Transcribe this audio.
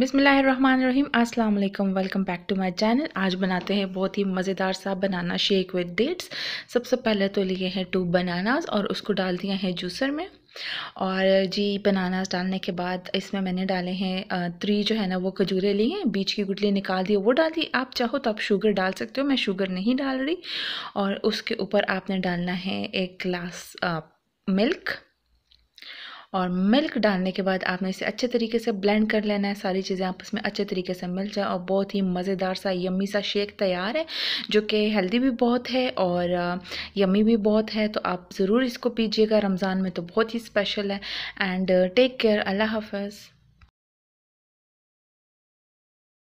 बिसमीम् अल्लाम welcome back to my channel आज बनाते हैं बहुत ही मज़ेदार सा बनाना शेक विद डेट्स सबसे पहले तो लिए हैं टू बनानास और उसको डाल दिया है जूसर में और जी बनानास डालने के बाद इसमें मैंने डाले हैं थ्री जो है ना वो खजूरें ली हैं बीच की गुटली निकाल दी वो डाल दी आप चाहो तो आप शुगर डाल सकते हो मैं शुगर नहीं डाल रही और उसके ऊपर आपने डालना है एक ग्लास मिल्क और मिल्क डालने के बाद आपने इसे अच्छे तरीके से ब्लेंड कर लेना है सारी चीज़ें आपस में अच्छे तरीके से मिल जाए और बहुत ही मज़ेदार सा यम्मी सा शेक तैयार है जो कि हेल्दी भी बहुत है और यम्मी भी बहुत है तो आप ज़रूर इसको पीजिएगा रमज़ान में तो बहुत ही स्पेशल है एंड टेक केयर अल्लाह हाफ